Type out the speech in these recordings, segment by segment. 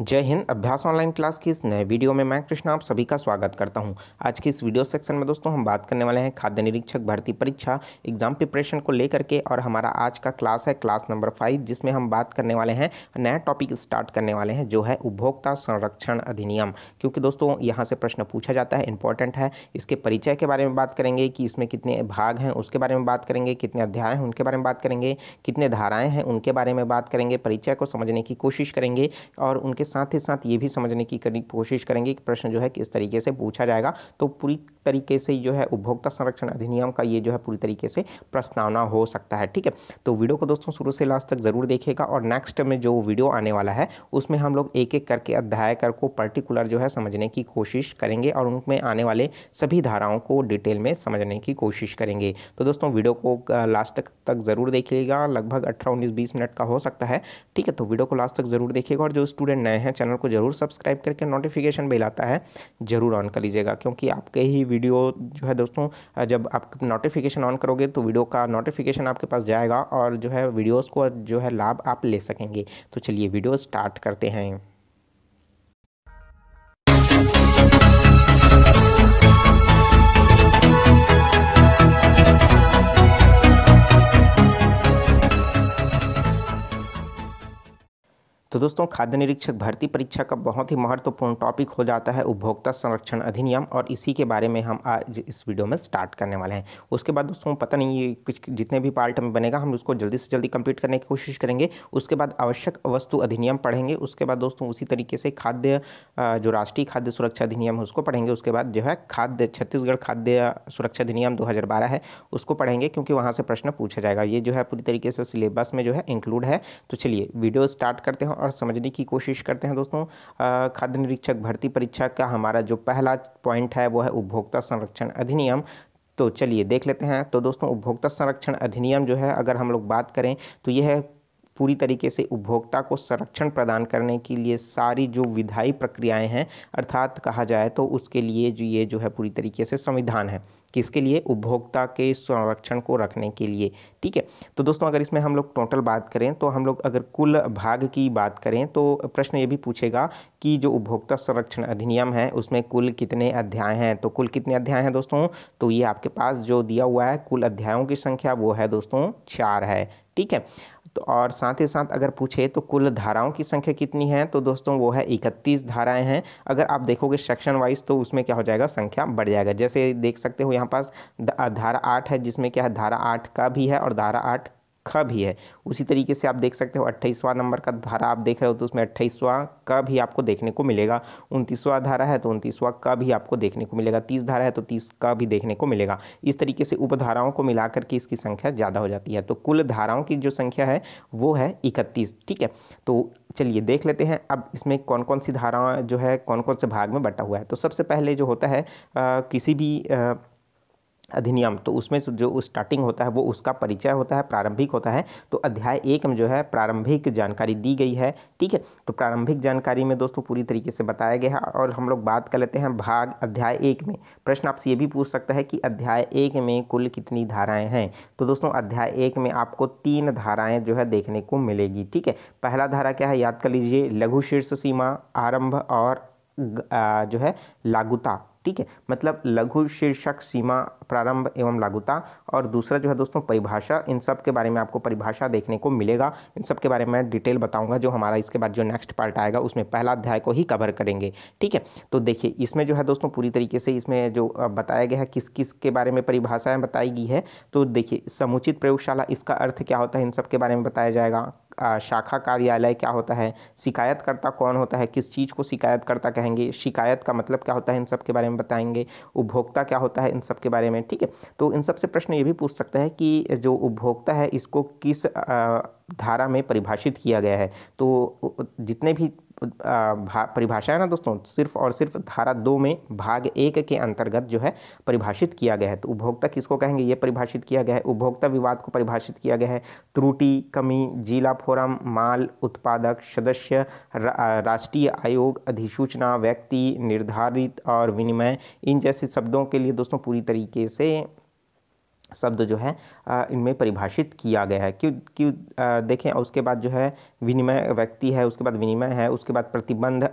जय हिंद अभ्यास online class की इस नए वीडियो में मैं कृष्णा आप सभी का स्वागत करता हूं आज की इस वीडियो सेक्शन में दोस्तों हम बात करने वाले हैं खाद्य निरीक्षक भर्ती परीक्षा एग्जाम प्रिपरेशन को लेकर के और हमारा आज का क्लास है क्लास नंबर फाइव जिसमें हम बात करने वाले हैं नया टॉपिक स्टार्ट करने वाले हैं जो है उपभोक्ता संरक्षण अधिनियम क्योंकि दोस्तों यहाँ से प्रश्न पूछा जाता है इंपॉर्टेंट है इसके परिचय के बारे में बात करेंगे कि इसमें कितने भाग हैं उसके बारे में बात करेंगे कितने अध्याय हैं उनके बारे में बात करेंगे कितने धाराएँ हैं उनके बारे में बात करेंगे परिचय को समझने की कोशिश करेंगे और उनके साथ ही साथ ये भी समझने की कोशिश करेंगे कि प्रश्न जो है किस तरीके से पूछा जाएगा तो पूरी तरीके से जो है उपभोक्ता संरक्षण अधिनियम का ये जो है पूरी तरीके से प्रस्तावना हो सकता है ठीक है तो वीडियो को दोस्तों शुरू से लास्ट तक ज़रूर देखेगा और नेक्स्ट में जो वीडियो आने वाला है उसमें हम लोग एक एक करके अध्याय कर को पर्टिकुलर जो है समझने की कोशिश करेंगे और उनमें आने वाले सभी धाराओं को डिटेल में समझने की कोशिश करेंगे तो दोस्तों वीडियो को लास्ट तक तक ज़रूर देखिएगा लगभग अठारह उन्नीस बीस मिनट का हो सकता है ठीक है तो वीडियो को लास्ट तक ज़रूर देखिएगा और जो स्टूडेंट नए हैं चैनल को ज़रूर सब्सक्राइब करके नोटिफिकेशन बेल आता है ज़रूर ऑन कर लीजिएगा क्योंकि आपके ही वीडियो जो है दोस्तों जब आप नोटिफिकेशन ऑन करोगे तो वीडियो का नोटिफिकेशन आपके पास जाएगा और जो है वीडियोज़ को जो है लाभ आप ले सकेंगे तो चलिए वीडियो स्टार्ट करते हैं तो दोस्तों खाद्य निरीक्षक भर्ती परीक्षा का बहुत ही महत्वपूर्ण टॉपिक हो जाता है उपभोक्ता संरक्षण अधिनियम और इसी के बारे में हम आज इस वीडियो में स्टार्ट करने वाले हैं उसके बाद दोस्तों पता नहीं ये कुछ जितने भी पार्ट में बनेगा हम उसको जल्दी से जल्दी कंप्लीट करने की कोशिश करेंगे उसके बाद आवश्यक वस्तु अधिनियम पढ़ेंगे उसके बाद दोस्तों उसी तरीके से खाद्य जो राष्ट्रीय खाद्य सुरक्षा अधिनियम है उसको पढ़ेंगे उसके बाद जो है खाद्य छत्तीसगढ़ खाद्य सुरक्षा अधिनियम दो है उसको पढ़ेंगे क्योंकि वहाँ से प्रश्न पूछा जाएगा ये जो है पूरी तरीके से सिलेबस में जो है इंक्लूड है तो चलिए वीडियो स्टार्ट करते हैं और और समझने की कोशिश करते हैं दोस्तों खाद्य निरीक्षक भर्ती परीक्षा का हमारा जो पहला पॉइंट है वो है उपभोक्ता संरक्षण अधिनियम तो चलिए देख लेते हैं तो दोस्तों उपभोक्ता संरक्षण अधिनियम जो है अगर हम लोग बात करें तो यह है पूरी तरीके से उपभोक्ता को संरक्षण प्रदान करने के लिए सारी जो विधायी प्रक्रियाएं हैं अर्थात कहा जाए तो उसके लिए जो ये जो है पूरी तरीके से संविधान है किसके लिए उपभोक्ता के संरक्षण को रखने के लिए ठीक है तो दोस्तों अगर इसमें हम लोग टोटल बात करें तो हम लोग अगर कुल भाग की बात करें तो प्रश्न ये भी पूछेगा कि जो उपभोक्ता संरक्षण अधिनियम है उसमें कुल कितने अध्याय हैं तो कुल कितने अध्याय हैं दोस्तों तो ये आपके पास जो दिया हुआ है कुल अध्यायों की संख्या वो है दोस्तों चार है ठीक है तो और साथ ही साथ अगर पूछे तो कुल धाराओं की संख्या कितनी है तो दोस्तों वो है इकतीस धाराएं हैं अगर आप देखोगे सेक्शन वाइज तो उसमें क्या हो जाएगा संख्या बढ़ जाएगा जैसे देख सकते हो यहाँ पास धारा आठ है जिसमें क्या है धारा आठ का भी है और धारा आठ ख भी है उसी तरीके से आप देख सकते हो अट्ठाईसवां नंबर का धारा आप देख रहे हो तो उसमें अट्ठाईसवां क भी आपको देखने को मिलेगा उनतीसवां धारा है तो उनतीसवां क भी आपको देखने को मिलेगा तीस धारा है तो तीस क भी देखने को मिलेगा इस तरीके से उपधाराओं को मिला करके इसकी संख्या ज़्यादा हो जाती है तो कुल धाराओं की जो संख्या है वो है इकतीस ठीक है तो चलिए देख लेते हैं अब इसमें कौन कौन सी धाराएँ जो है कौन कौन से भाग में बटा हुआ है तो सबसे पहले जो होता है आ, किसी भी आ, अधिनियम तो उसमें जो स्टार्टिंग होता है वो उसका परिचय होता है प्रारंभिक होता है तो अध्याय एक में जो है प्रारंभिक जानकारी दी गई है ठीक है तो प्रारंभिक जानकारी में दोस्तों पूरी तरीके से बताया गया है और हम लोग बात कर लेते हैं भाग अध्याय एक में प्रश्न आपसे ये भी पूछ सकता है कि अध्याय एक में कुल कितनी धाराएँ हैं तो दोस्तों अध्याय एक में आपको तीन धाराएँ जो है देखने को मिलेगी ठीक है पहला धारा क्या है याद कर लीजिए लघु शीर्ष सीमा आरंभ और जो है लागुता ठीक है मतलब लघु शीर्षक सीमा प्रारंभ एवं लागूता और दूसरा जो है दोस्तों परिभाषा इन सब के बारे में आपको परिभाषा देखने को मिलेगा इन सब के बारे में डिटेल बताऊंगा जो हमारा इसके बाद जो नेक्स्ट पार्ट आएगा उसमें पहला अध्याय को ही कवर करेंगे ठीक है तो देखिए इसमें जो है दोस्तों पूरी तरीके से इसमें जो बताया गया है किस किस के बारे में परिभाषाएँ बताई गई है तो देखिए समुचित प्रयोगशाला इसका अर्थ क्या होता है इन सब के बारे में बताया जाएगा शाखा कार्यालय क्या होता है शिकायतकर्ता कौन होता है किस चीज़ को शिकायतकर्ता कहेंगे शिकायत का मतलब क्या होता है इन सब के बारे में बताएंगे उपभोक्ता क्या होता है इन सब के बारे में ठीक है तो इन सब से प्रश्न ये भी पूछ सकता है कि जो उपभोक्ता है इसको किस धारा में परिभाषित किया गया है तो जितने भी परिभाषा है ना दोस्तों सिर्फ और सिर्फ धारा दो में भाग एक के अंतर्गत जो है परिभाषित किया गया है तो उपभोक्ता किसको कहेंगे ये परिभाषित किया गया है उपभोक्ता विवाद को परिभाषित किया गया है त्रुटि कमी जिला फोरम माल उत्पादक सदस्य रा, राष्ट्रीय आयोग अधिसूचना व्यक्ति निर्धारित और विनिमय इन जैसे शब्दों के लिए दोस्तों पूरी तरीके से शब्द जो है इनमें परिभाषित किया गया है क्यों क्यों देखें और उसके बाद जो है विनिमय व्यक्ति है उसके बाद विनिमय है उसके बाद प्रतिबंध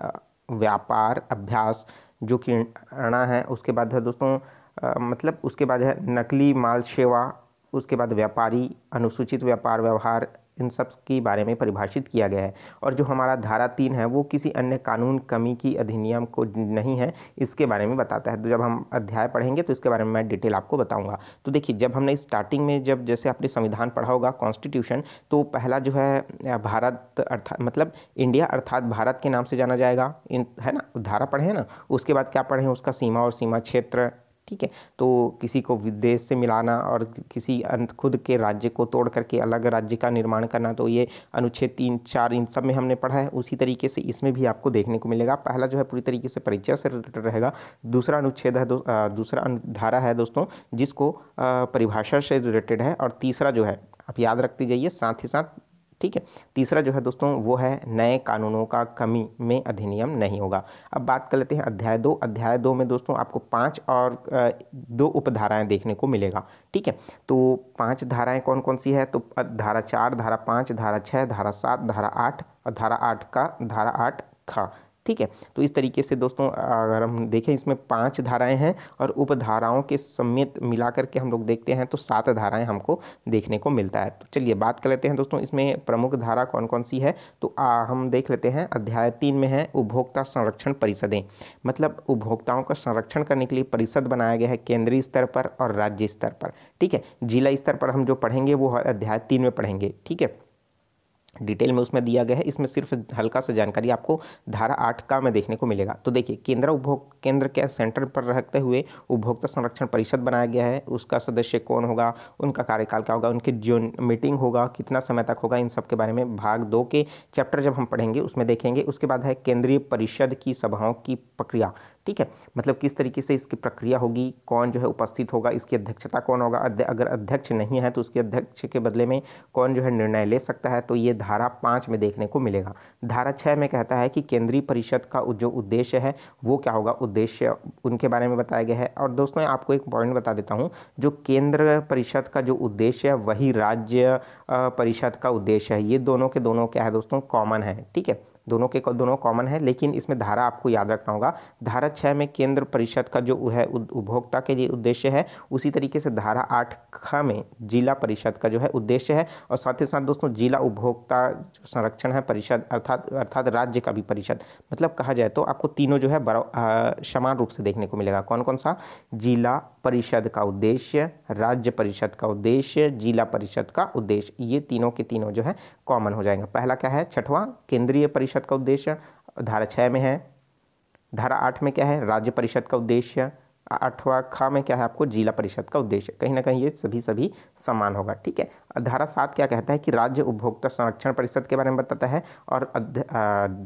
व्यापार अभ्यास जो किरणा है उसके बाद है दोस्तों आ, मतलब उसके बाद है नकली माल सेवा उसके बाद व्यापारी अनुसूचित व्यापार व्यवहार इन सब के बारे में परिभाषित किया गया है और जो हमारा धारा तीन है वो किसी अन्य कानून कमी की अधिनियम को नहीं है इसके बारे में बताता है तो जब हम अध्याय पढ़ेंगे तो इसके बारे में मैं डिटेल आपको बताऊंगा तो देखिए जब हमने स्टार्टिंग में जब जैसे आपने संविधान पढ़ा होगा कॉन्स्टिट्यूशन तो पहला जो है भारत अर्थात मतलब इंडिया अर्थात भारत के नाम से जाना जाएगा इन है ना धारा पढ़े ना उसके बाद क्या पढ़े उसका सीमा और सीमा क्षेत्र ठीक है तो किसी को विदेश से मिलाना और किसी अंत खुद के राज्य को तोड़ करके अलग राज्य का निर्माण करना तो ये अनुच्छेद तीन चार इन सब में हमने पढ़ा है उसी तरीके से इसमें भी आपको देखने को मिलेगा पहला जो है पूरी तरीके से परिचय से रिलेटेड रहेगा दूसरा अनुच्छेद है दो, आ, दूसरा धारा है दोस्तों जिसको परिभाषा से रिलेटेड है और तीसरा जो है आप याद रखते जाइए साथ ही साथ ठीक है तीसरा जो है दोस्तों वो है नए कानूनों का कमी में अधिनियम नहीं होगा अब बात कर लेते हैं अध्याय दो अध्याय दो में दोस्तों आपको पाँच और दो उपधाराएं देखने को मिलेगा ठीक है तो पाँच धाराएं कौन कौन सी है तो धारा चार धारा पाँच धारा छः धारा सात धारा आठ और धारा आठ का धारा आठ खा ठीक है तो इस तरीके से दोस्तों अगर हम देखें इसमें पाँच धाराएँ हैं और उपधाराओं के समेत मिला करके हम लोग देखते हैं तो सात धाराएँ हमको देखने को मिलता है तो चलिए बात कर लेते हैं दोस्तों इसमें प्रमुख धारा कौन कौन सी है तो आ, हम देख लेते हैं अध्याय तीन में है उपभोक्ता संरक्षण परिषदें मतलब उपभोक्ताओं का संरक्षण करने के लिए परिषद बनाया गया है केंद्रीय स्तर पर और राज्य स्तर पर ठीक है जिला स्तर पर हम जो पढ़ेंगे वो अध्याय तीन में पढ़ेंगे ठीक है डिटेल में उसमें दिया गया है इसमें सिर्फ हल्का सा जानकारी आपको धारा आठ का में देखने को मिलेगा तो देखिए केंद्र उपभोग केंद्र के सेंटर पर रखते हुए उपभोक्ता संरक्षण परिषद बनाया गया है उसका सदस्य कौन होगा उनका कार्यकाल क्या होगा उनकी जो मीटिंग होगा कितना समय तक होगा इन सब के बारे में भाग दो के चैप्टर जब हम पढ़ेंगे उसमें देखेंगे उसके बाद है केंद्रीय परिषद की सभाओं की प्रक्रिया ठीक है मतलब किस तरीके से इसकी प्रक्रिया होगी कौन जो है उपस्थित होगा इसकी अध्यक्षता कौन होगा अगर अध्यक्ष नहीं है तो उसके अध्यक्ष के बदले में कौन जो है निर्णय ले सकता है तो ये धारा पाँच में देखने को मिलेगा धारा छः में कहता है कि केंद्रीय परिषद का जो उद्देश्य है वो क्या होगा उद्देश्य उनके बारे में बताया गया है और दोस्तों आपको एक पॉइंट बता देता हूँ जो केंद्र परिषद का जो उद्देश्य है वही राज्य परिषद का उद्देश्य है ये दोनों के दोनों क्या है दोस्तों कॉमन है ठीक है दोनों के दोनों कॉमन है लेकिन इसमें धारा आपको याद रखना होगा धारा छः में केंद्र परिषद का जो है उपभोक्ता के लिए उद्देश्य है उसी तरीके से धारा आठ ख में जिला परिषद का जो है उद्देश्य है और साथ ही साथ दोस्तों जिला उपभोक्ता संरक्षण है परिषद अर्थात अर्थात राज्य का भी परिषद मतलब कहा जाए तो आपको तीनों जो है समान रूप से देखने को मिलेगा कौन कौन सा जिला परिषद का उद्देश्य राज्य परिषद का उद्देश्य जिला परिषद का उद्देश्य ये तीनों के तीनों जो है कॉमन हो जाएंगे पहला क्या है छठवां केंद्रीय परिषद परिषद का उद्देश्य धारा छः में है धारा आठ में क्या है राज्य परिषद का उद्देश्य आठवां खा में क्या है आपको जिला परिषद का उद्देश्य कहीं ना कहीं ये सभी सभी समान होगा ठीक है धारा सात क्या कहता है कि राज्य उपभोक्ता संरक्षण परिषद के बारे में बताता है और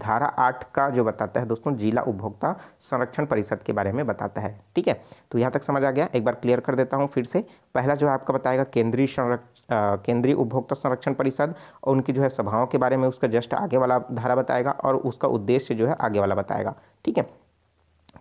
धारा आठ का जो बताता है दोस्तों जिला उपभोक्ता संरक्षण परिषद के बारे में बताता है ठीक है तो यहाँ तक समझ आ गया एक बार क्लियर कर देता हूँ फिर से पहला जो आपका बताएगा केंद्रीय केंद्रीय उपभोक्ता संरक्षण परिषद और उनकी जो है सभाओं के बारे में उसका जस्ट आगे वाला धारा बताएगा और उसका उद्देश्य जो है आगे वाला बताएगा ठीक है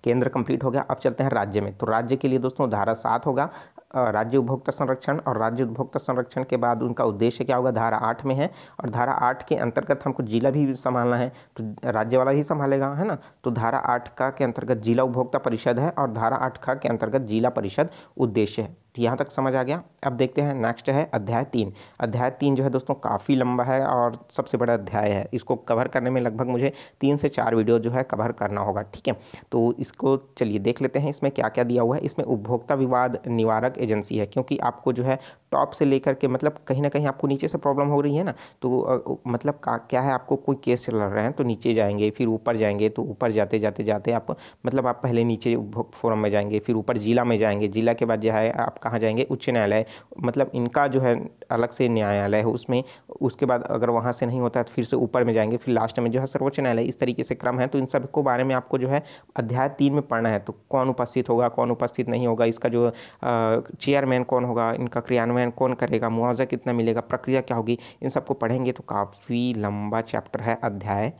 केंद्र कंप्लीट हो गया अब चलते हैं राज्य में तो राज्य के लिए दोस्तों धारा सात होगा राज्य उपभोक्ता संरक्षण और राज्य उपभोक्ता संरक्षण के बाद उनका उद्देश्य क्या होगा धारा आठ में है और धारा आठ के अंतर्गत हमको जिला भी संभालना है तो राज्य वाला ही संभालेगा है ना तो धारा आठ का के अंतर्गत जिला उपभोक्ता परिषद है और धारा आठ का के अंतर्गत जिला परिषद उद्देश्य है तो यहाँ तक समझ आ गया अब देखते हैं नेक्स्ट है अध्याय तीन अध्याय तीन जो है दोस्तों काफ़ी लंबा है और सबसे बड़ा अध्याय है इसको कवर करने में लगभग मुझे तीन से चार वीडियो जो है कवर करना होगा ठीक है तो इसको चलिए देख लेते हैं इसमें क्या क्या दिया हुआ है इसमें उपभोक्ता विवाद निवारक एजेंसी है क्योंकि आपको जो है टॉप से लेकर के मतलब कहीं ना कहीं आपको नीचे से प्रॉब्लम हो रही है ना तो मतलब क्या है आपको कोई केस चल रहे हैं तो नीचे जाएंगे फिर ऊपर जाएंगे तो ऊपर जाते जाते जाते आप मतलब आप पहले नीचे फोरम में जाएंगे फिर ऊपर जिला में जाएंगे जिला के बाद जो है आप कहाँ जाएंगे उच्च न्यायालय मतलब इनका जो है अलग से न्यायालय है उसमें उसके बाद अगर वहाँ से नहीं होता है तो फिर से ऊपर में जाएंगे फिर लास्ट में जो है सर्वोच्च न्यायालय इस तरीके से क्रम है तो इन सबको बारे में आपको जो है अध्याय तीन में पढ़ना है तो कौन उपस्थित होगा कौन उपस्थित नहीं होगा इसका जो चेयरमैन कौन होगा इनका क्रियान्वयन डिज़ाइन कौन करेगा मुआवजा कितना मिलेगा प्रक्रिया क्या होगी इन सबको पढ़ेंगे तो काफ़ी लंबा चैप्टर है अध्याय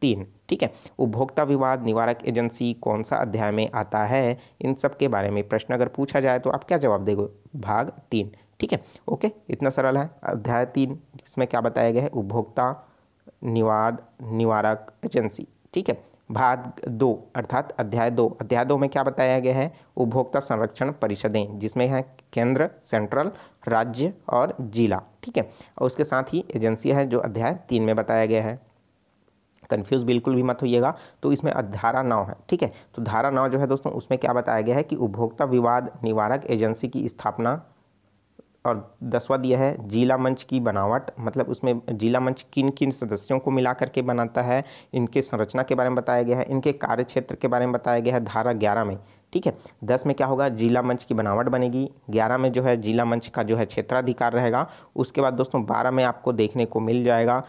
तीन ठीक है उपभोक्ता विवाद निवारक एजेंसी कौन सा अध्याय में आता है इन सब के बारे में प्रश्न अगर पूछा जाए तो आप क्या जवाब देगो भाग तीन ठीक है ओके इतना सरल है अध्याय तीन इसमें क्या बताया गया है उपभोक्ता निवाद निवारक एजेंसी ठीक है भाग दो अर्थात अध्याय दो अध्याय दो में क्या बताया गया है उपभोक्ता संरक्षण परिषदें जिसमें है केंद्र सेंट्रल राज्य और जिला ठीक है और उसके साथ ही एजेंसियाँ हैं जो अध्याय तीन में बताया गया है कन्फ्यूज़ बिल्कुल भी मत होइएगा तो इसमें धारा नौ है ठीक है तो धारा नौ जो है दोस्तों उसमें क्या बताया गया है कि उपभोक्ता विवाद निवारक एजेंसी की स्थापना और दसवां दिया है जिला मंच की बनावट मतलब उसमें जिला मंच किन किन सदस्यों को मिला करके बनाता है इनके संरचना के बारे में बताया गया है इनके कार्य क्षेत्र के बारे में बताया गया है धारा ग्यारह में ठीक है दस में क्या होगा जिला मंच की बनावट बनेगी ग्यारह में जो है जिला मंच का जो है क्षेत्राधिकार रहेगा उसके बाद दोस्तों बारह में आपको देखने को मिल जाएगा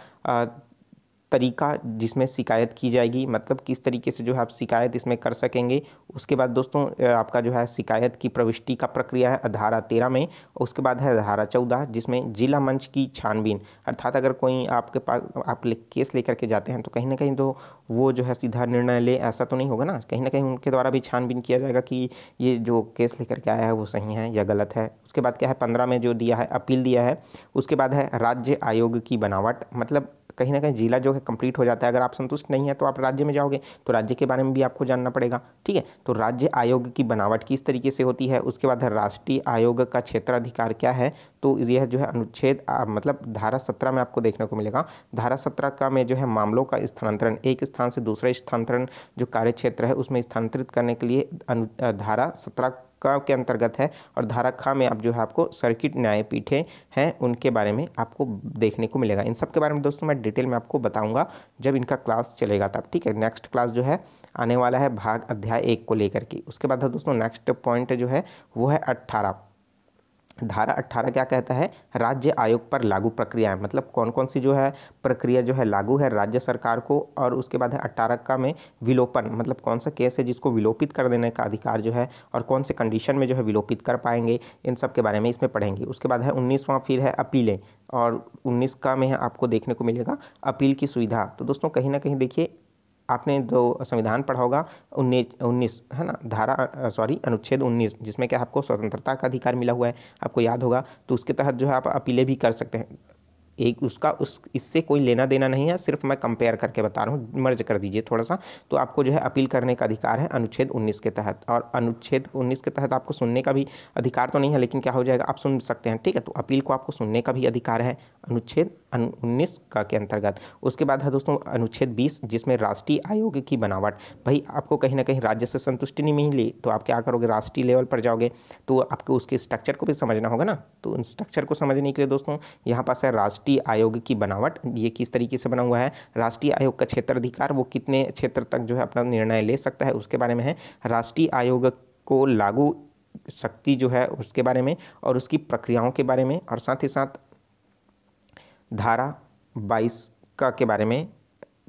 तरीका जिसमें शिकायत की जाएगी मतलब किस तरीके से जो है आप शिकायत इसमें कर सकेंगे उसके बाद दोस्तों आपका जो है शिकायत की प्रविष्टि का प्रक्रिया है धारा तेरह में उसके बाद है धारा चौदह जिसमें जिला मंच की छानबीन अर्थात अगर कोई आपके पास आप ले, केस लेकर के जाते हैं तो कहीं ना कहीं तो वो जो है सीधा निर्णय ले ऐसा तो नहीं होगा ना कहीं ना कहीं उनके द्वारा भी छानबीन किया जाएगा कि ये जो केस लेकर के आया है वो सही है या गलत है उसके बाद क्या है पंद्रह में जो दिया है अपील दिया है उसके बाद है राज्य आयोग की बनावट मतलब कहीं ना कहीं जिला जो है कंप्लीट हो जाता है अगर आप संतुष्ट नहीं है तो आप राज्य में जाओगे तो राज्य के बारे में भी आपको जानना पड़ेगा ठीक है तो राज्य आयोग की बनावट किस तरीके से होती है उसके बाद राष्ट्रीय आयोग का क्षेत्राधिकार क्या है तो यह जो है अनुच्छेद मतलब धारा सत्रह में आपको देखने को मिलेगा धारा सत्रह का में जो है मामलों का स्थानांतरण एक स्थान से दूसरे स्थानांतरण जो कार्य क्षेत्र है उसमें स्थानांतरित करने के लिए धारा सत्रह का के अंतर्गत है और धारा खा में आप जो है आपको सर्किट न्यायपीठें हैं उनके बारे में आपको देखने को मिलेगा इन सब के बारे में दोस्तों मैं डिटेल में आपको बताऊंगा जब इनका क्लास चलेगा तब ठीक है नेक्स्ट क्लास जो है आने वाला है भाग अध्याय एक को लेकर के उसके बाद दोस्तों नेक्स्ट पॉइंट जो है वो है अट्ठारह धारा 18 क्या कहता है राज्य आयोग पर लागू प्रक्रियाएं मतलब कौन कौन सी जो है प्रक्रिया जो है लागू है राज्य सरकार को और उसके बाद है अट्ठारह का में विलोपन मतलब कौन सा केस है जिसको विलोपित कर देने का अधिकार जो है और कौन से कंडीशन में जो है विलोपित कर पाएंगे इन सब के बारे में इसमें पढ़ेंगे उसके बाद है उन्नीसवां फिर है अपीलें और उन्नीस का में आपको देखने को मिलेगा अपील की सुविधा तो दोस्तों कहीं ना कहीं देखिए आपने जो संविधान पढ़ा होगा उन्नीस उन्नीस है ना धारा सॉरी अनुच्छेद उन्नीस जिसमें क्या आपको स्वतंत्रता का अधिकार मिला हुआ है आपको याद होगा तो उसके तहत जो है आप अपीलें भी कर सकते हैं एक उसका उस इससे कोई लेना देना नहीं है सिर्फ मैं कंपेयर करके बता रहा हूँ मर्ज कर दीजिए थोड़ा सा तो आपको जो है अपील करने का अधिकार है अनुच्छेद उन्नीस के तहत और अनुच्छेद उन्नीस के तहत आपको सुनने का भी अधिकार तो नहीं है लेकिन क्या हो जाएगा आप सुन सकते हैं ठीक है तो अपील को आपको सुनने का भी अधिकार है अनुच्छेद उन्नीस का के अंतर्गत उसके बाद है दोस्तों अनुच्छेद बीस जिसमें राष्ट्रीय आयोग की बनावट भाई आपको कहीं ना कहीं राज्य से संतुष्टि नहीं मिली तो आप क्या करोगे राष्ट्रीय लेवल पर जाओगे तो आपको उसके स्ट्रक्चर को भी समझना होगा ना तो उन स्ट्रक्चर को समझने के लिए दोस्तों यहाँ पास है राष्ट्रीय राष्ट्रीय आयोग की बनावट ये किस तरीके से बना हुआ है राष्ट्रीय आयोग का क्षेत्र अधिकार वो कितने क्षेत्र तक जो है अपना निर्णय ले सकता है उसके बारे में है राष्ट्रीय आयोग को लागू शक्ति जो है उसके बारे में और उसकी प्रक्रियाओं के बारे में और साथ ही साथ धारा बाईस का के बारे में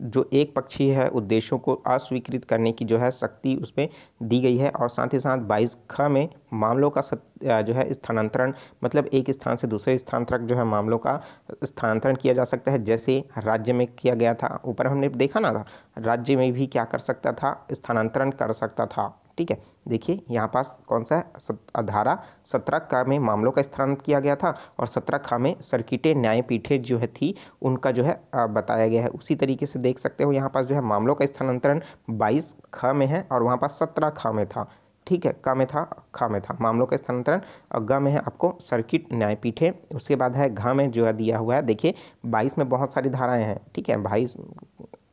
जो एक पक्षी है उद्देश्यों को अस्वीकृत करने की जो है शक्ति उसमें दी गई है और साथ ही साथ बाईस ख में मामलों का सत, जो है स्थानांतरण मतलब एक स्थान से दूसरे स्थान तक जो है मामलों का स्थानांतरण किया जा सकता है जैसे राज्य में किया गया था ऊपर हमने देखा ना था राज्य में भी क्या कर सकता था स्थानांतरण कर सकता था ठीक है देखिए यहाँ पास कौन सा है धारा सत्रह का में मामलों का स्थानांतर किया गया था और सत्रह खा में सर्किटें न्यायपीठें जो है थी उनका जो है बताया गया है उसी तरीके से देख सकते हो यहाँ पास जो है मामलों का स्थानांतरण बाईस खा में है और वहाँ पास सत्रह खा में था ठीक है का में था खा में था मामलों का स्थानांतरण और ग में है आपको सर्किट न्यायपीठें उसके बाद है घा में जो है दिया हुआ है देखिए बाईस में बहुत सारी धाराएं हैं ठीक है बाईस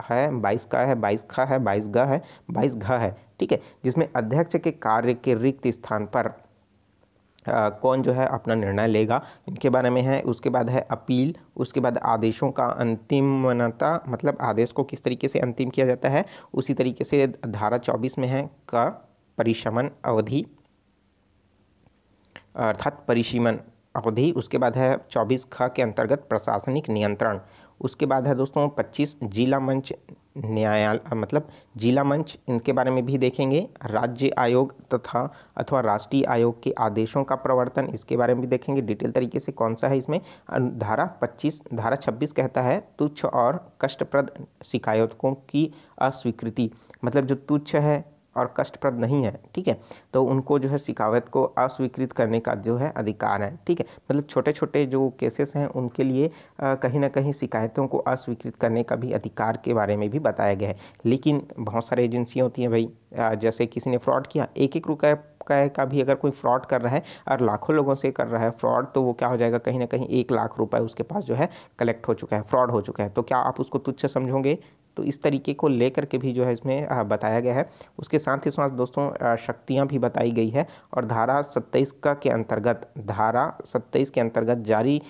है बाईस का है बाईस खा है बाईस ग है बाईस घ है ठीक है जिसमें अध्यक्ष के कार्य के रिक्त स्थान पर आ, कौन जो है अपना निर्णय लेगा इनके बारे में है उसके बाद है अपील उसके बाद आदेशों का अंतिमता मतलब आदेश को किस तरीके से अंतिम किया जाता है उसी तरीके से धारा चौबीस में है का परिशमन अवधि अर्थात परिसीमन अवधि उसके बाद है चौबीस ख के अंतर्गत प्रशासनिक नियंत्रण उसके बाद है दोस्तों 25 जिला मंच न्यायालय मतलब जिला मंच इनके बारे में भी देखेंगे राज्य आयोग तथा अथवा राष्ट्रीय आयोग के आदेशों का प्रवर्तन इसके बारे में भी देखेंगे डिटेल तरीके से कौन सा है इसमें धारा 25 धारा 26 कहता है तुच्छ और कष्टप्रद शिकायतों की अस्वीकृति मतलब जो तुच्छ है और कष्टप्रद नहीं है ठीक है तो उनको जो है शिकायत को अस्वीकृत करने का जो है अधिकार है ठीक है मतलब छोटे छोटे जो केसेस हैं उनके लिए कहीं ना कहीं शिकायतों को अस्वीकृत करने का भी अधिकार के बारे में भी बताया गया है लेकिन बहुत सारी एजेंसियाँ होती हैं भाई जैसे किसी ने फ्रॉड किया एक एक रुपये का, का भी अगर कोई फ्रॉड कर रहा है और लाखों लोगों से कर रहा है फ्रॉड तो वो क्या हो जाएगा कहीं ना कहीं एक लाख रुपए उसके पास जो है कलेक्ट हो चुका है फ्रॉड हो चुका है तो क्या आप उसको तुच्छ समझोगे तो इस तरीके को लेकर के भी जो है इसमें बताया गया है उसके साथ ही साथ दोस्तों शक्तियाँ भी बताई गई है और धारा सत्ताईस का के अंतर्गत धारा सत्ताईस के अंतर्गत जारी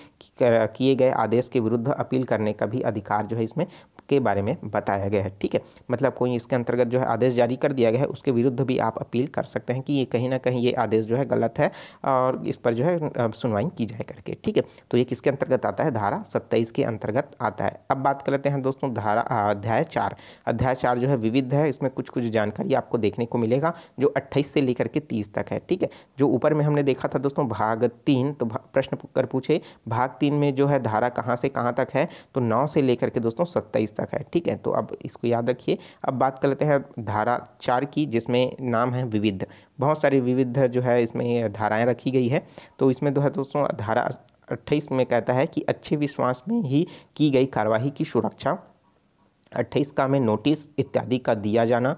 किए गए आदेश के विरुद्ध अपील करने का भी अधिकार जो है इसमें के बारे में बताया गया है ठीक है मतलब कोई इसके अंतर्गत जो है आदेश जारी कर दिया गया है उसके विरुद्ध भी आप अपील कर सकते हैं कि ये कहीं ना कहीं ये आदेश जो है गलत है और इस पर जो है सुनवाई की जाए करके ठीक है तो ये किसके अंतर्गत आता है धारा सत्ताईस के अंतर्गत आता है अब बात कर लेते हैं दोस्तों धारा अध्याय चार अध्याय चार जो है विविध है इसमें कुछ कुछ जानकारी आपको देखने को मिलेगा जो अट्ठाईस से लेकर के तीस तक है ठीक है जो ऊपर में हमने देखा था दोस्तों भाग तीन तो प्रश्न कर पूछे भाग तीन में जो है धारा कहाँ से कहाँ तक है तो नौ से लेकर के दोस्तों सत्ताईस तक है ठीक है तो अब इसको याद रखिए अब बात कर लेते हैं धारा चार की जिसमें नाम है विविध बहुत सारी विविध जो है इसमें धाराएं रखी गई है तो इसमें जो है दोस्तों धारा अट्ठाईस में कहता है कि अच्छे विश्वास में ही की गई कार्यवाही की सुरक्षा अट्ठाईस का में नोटिस इत्यादि का दिया जाना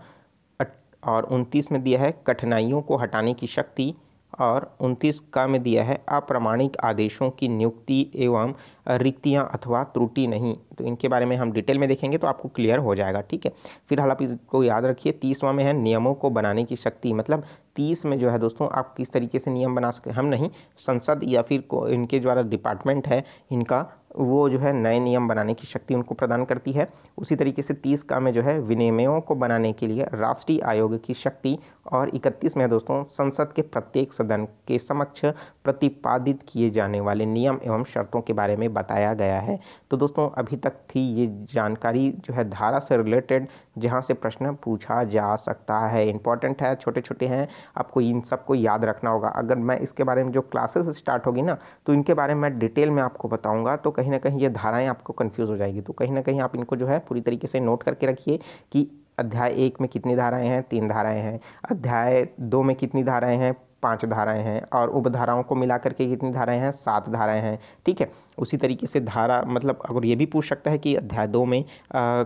और उनतीस में दिया है कठिनाइयों को हटाने की शक्ति और उनतीस का में दिया है अप्रामाणिक आदेशों की नियुक्ति एवं रिक्तियां अथवा त्रुटि नहीं तो इनके बारे में हम डिटेल में देखेंगे तो आपको क्लियर हो जाएगा ठीक है फिर हालांकि इसको याद रखिए तीसवा में है नियमों को बनाने की शक्ति मतलब तीस में जो है दोस्तों आप किस तरीके से नियम बना सकते हम नहीं संसद या फिर को इनके द्वारा डिपार्टमेंट है इनका वो जो है नए नियम बनाने की शक्ति उनको प्रदान करती है उसी तरीके से तीस का में जो है विनियमों को बनाने के लिए राष्ट्रीय आयोग की शक्ति और इकतीस में दोस्तों संसद के प्रत्येक सदन के समक्ष प्रतिपादित किए जाने वाले नियम एवं शर्तों के बारे में बताया गया है तो दोस्तों अभी तक थी ये जानकारी जो है धारा से रिलेटेड जहाँ से प्रश्न पूछा जा सकता है इंपॉर्टेंट है छोटे छोटे हैं आपको इन सबको याद रखना होगा अगर मैं इसके बारे में जो क्लासेस स्टार्ट होगी ना तो इनके बारे में डिटेल में आपको बताऊँगा तो कहीं ना कहीं ये धाराएं आपको कन्फ्यूज़ हो जाएगी तो कहीं ना कहीं आप इनको जो है पूरी तरीके से नोट करके रखिए कि अध्याय एक में कितनी धाराएं हैं तीन धाराएं हैं अध्याय दो में कितनी धाराएं हैं पांच धाराएं हैं और उपधाराओं को मिला करके कितनी धाराएं हैं सात धाराएं हैं ठीक है उसी तरीके से धारा मतलब अगर ये भी पूछ सकता है कि अध्याय दो में आ,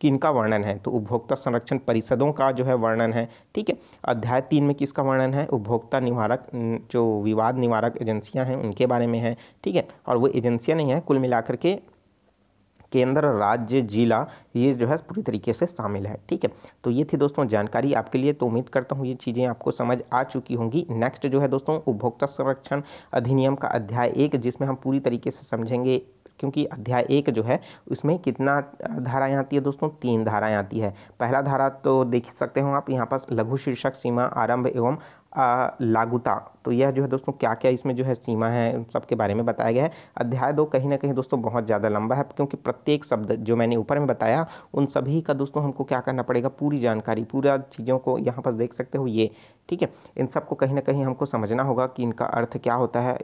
किनका वर्णन है तो उपभोक्ता संरक्षण परिषदों का जो है वर्णन है ठीक है अध्याय तीन में किसका वर्णन है उपभोक्ता निवारक जो विवाद निवारक एजेंसियां हैं उनके बारे में है ठीक है और वो एजेंसियां नहीं हैं कुल मिलाकर के केंद्र राज्य जिला ये जो है पूरी तरीके से शामिल है ठीक है तो ये थी दोस्तों जानकारी आपके लिए तो उम्मीद करता हूँ ये चीज़ें आपको समझ आ चुकी होंगी नेक्स्ट जो है दोस्तों उपभोक्ता संरक्षण अधिनियम का अध्याय एक जिसमें हम पूरी तरीके से समझेंगे क्योंकि अध्याय एक जो है उसमें कितना धाराएँ आती है दोस्तों तीन धाराएँ आती है पहला धारा तो देख सकते हो आप यहाँ पास लघु शीर्षक सीमा आरंभ एवं लागूता लागुता तो यह जो है दोस्तों क्या क्या इसमें जो है सीमा है उन सबके बारे में बताया गया है अध्याय दो कहीं ना कहीं दोस्तों बहुत ज़्यादा लंबा है क्योंकि प्रत्येक शब्द जो मैंने ऊपर में बताया उन सभी का दोस्तों हमको क्या करना पड़ेगा पूरी जानकारी पूरा चीज़ों को यहाँ पर देख सकते हो ये ठीक है इन सबको कहीं ना कहीं हमको समझना होगा कि इनका अर्थ क्या होता है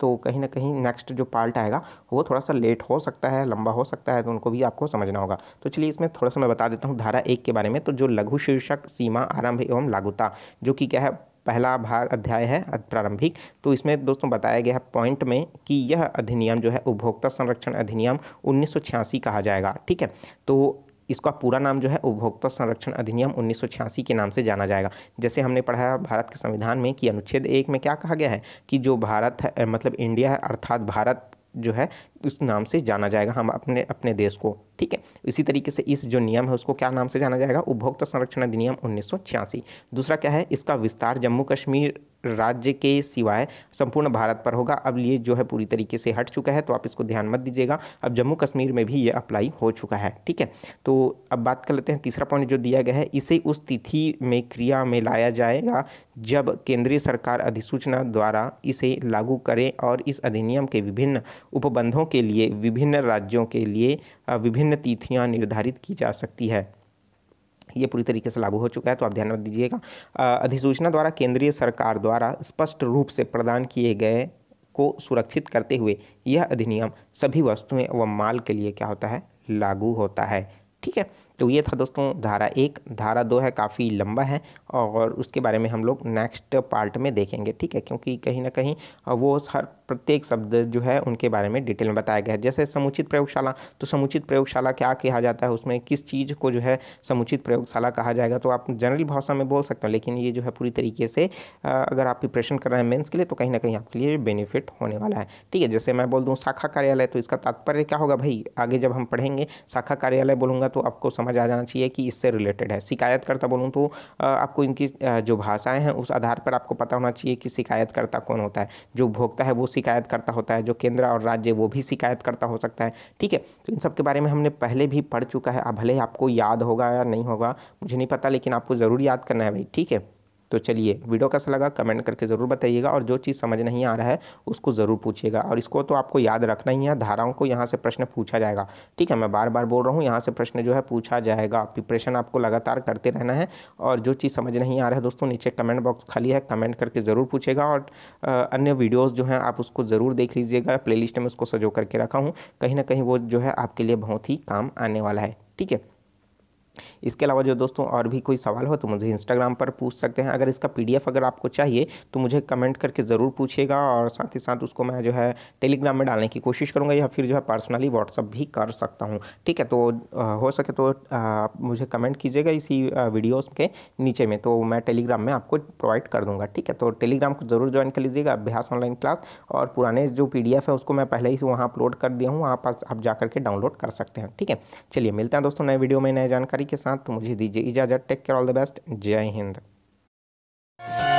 तो कहीं ना कहीं नेक्स्ट जो पार्ट आएगा वो थोड़ा सा लेट हो सकता है लंबा हो सकता है तो उनको भी आपको समझना होगा तो चलिए इसमें थोड़ा सा मैं बता देता हूँ धारा एक के बारे में तो जो लघु शीर्षक सीमा आरंभ एवं लागूता जो कि क्या है पहला भाग अध्याय है प्रारंभिक तो इसमें दोस्तों बताया गया है पॉइंट में कि यह अधिनियम जो है उपभोक्ता संरक्षण अधिनियम 1986 कहा जाएगा ठीक है तो इसका पूरा नाम जो है उपभोक्ता संरक्षण अधिनियम उन्नीस के नाम से जाना जाएगा जैसे हमने पढ़ाया भारत के संविधान में कि अनुच्छेद एक में क्या कहा गया है कि जो भारत है मतलब इंडिया है अर्थात भारत जो है उस नाम से जाना जाएगा हम अपने अपने देश को ठीक है इसी तरीके से इस जो नियम है उसको क्या नाम से जाना जाएगा उपभोक्ता संरक्षण अधिनियम उन्नीस दूसरा क्या है इसका विस्तार जम्मू कश्मीर राज्य के सिवाय संपूर्ण भारत पर होगा अब ये जो है पूरी तरीके से हट चुका है तो आप इसको ध्यान मत दीजिएगा अब जम्मू कश्मीर में भी ये अप्लाई हो चुका है ठीक है तो अब बात कर लेते हैं तीसरा पॉइंट जो दिया गया है इसे उस तिथि में क्रिया में लाया जाएगा जब केंद्रीय सरकार अधिसूचना द्वारा इसे लागू करे और इस अधिनियम के विभिन्न उपबंधों के लिए विभिन्न राज्यों के लिए विभिन्न तिथियां निर्धारित की जा सकती है ये पूरी तरीके से लागू हो चुका है तो आप ध्यान रख दीजिएगा अधिसूचना द्वारा केंद्रीय सरकार द्वारा स्पष्ट रूप से प्रदान किए गए को सुरक्षित करते हुए यह अधिनियम सभी वस्तुएं व माल के लिए क्या होता है लागू होता है ठीक है तो ये था दोस्तों धारा एक धारा दो है काफ़ी लंबा है और उसके बारे में हम लोग नेक्स्ट पार्ट में देखेंगे ठीक है क्योंकि कहीं ना कहीं वो हर प्रत्येक शब्द जो है उनके बारे में डिटेल में बताया गया है जैसे समुचित प्रयोगशाला तो समुचित प्रयोगशाला क्या कहा जाता है उसमें किस चीज़ को जो है समुचित प्रयोगशाला कहा जाएगा तो आप जनरल भाषा में बोल सकते हो लेकिन ये जो है पूरी तरीके से अगर आप प्रिपरेशन कर रहे हैं मेन्स के लिए तो कहीं ना कहीं आपके लिए बेनिफिट होने वाला है ठीक है जैसे मैं बोल दूँ शाखा कार्यालय तो इसका तात्पर्य क्या होगा भाई आगे जब हम पढ़ेंगे शाखा कार्यालय बोलूँगा तो आपको समझ आ जाना चाहिए कि इससे रिलेटेड है शिकायतकर्ता बोलूँ तो आपको इनकी जो भाषाएँ हैं उस आधार पर आपको पता होना चाहिए कि शिकायतकर्ता कौन होता है जो उपभोक्ता है वो शिकायत करता होता है जो केंद्र और राज्य वो भी शिकायत करता हो सकता है ठीक है तो इन सब के बारे में हमने पहले भी पढ़ चुका है भले आपको याद होगा या नहीं होगा मुझे नहीं पता लेकिन आपको ज़रूर याद करना है भाई ठीक है तो चलिए वीडियो कैसा लगा कमेंट करके ज़रूर बताइएगा और जो चीज़ समझ नहीं आ रहा है उसको ज़रूर पूछिएगा और इसको तो आपको याद रखना ही है धाराओं को यहाँ से प्रश्न पूछा जाएगा ठीक है मैं बार बार बोल रहा हूँ यहाँ से प्रश्न जो है पूछा जाएगा प्रिपरेशन आपको लगातार करते रहना है और जो चीज़ समझ नहीं आ रहा है दोस्तों नीचे कमेंट बॉक्स खाली है कमेंट करके ज़रूर पूछेगा और अन्य वीडियोज़ जो हैं आप उसको ज़रूर देख लीजिएगा प्ले में उसको सजो करके रखा हूँ कहीं ना कहीं वो जो है आपके लिए बहुत ही काम आने वाला है ठीक है इसके अलावा जो दोस्तों और भी कोई सवाल हो तो मुझे इंस्टाग्राम पर पूछ सकते हैं अगर इसका पीडीएफ अगर आपको चाहिए तो मुझे कमेंट करके ज़रूर पूछिएगा और साथ ही साथ उसको मैं जो है टेलीग्राम में डालने की कोशिश करूँगा या फिर जो है पर्सनली व्हाट्सअप भी कर सकता हूँ ठीक है तो हो सके तो आप मुझे कमेंट कीजिएगा इसी वीडियोज़ के नीचे में तो मैं टेलीग्राम में आपको प्रोवाइड कर दूँगा ठीक है तो टेलीग्राम को ज़रूर ज्वाइन कर लीजिएगा अभ्यास ऑनलाइन क्लास और पुराने जो पी है उसको मैं पहले ही वहाँ अपलोड कर दिया हूँ वहाँ पास आप जा करके डाउनलोड कर सकते हैं ठीक है चलिए मिलते हैं दोस्तों नए वीडियो में नए जानकारी जानकारी के साथ तो मुझे दीजिए इजाज़त take care all the best जय हिंद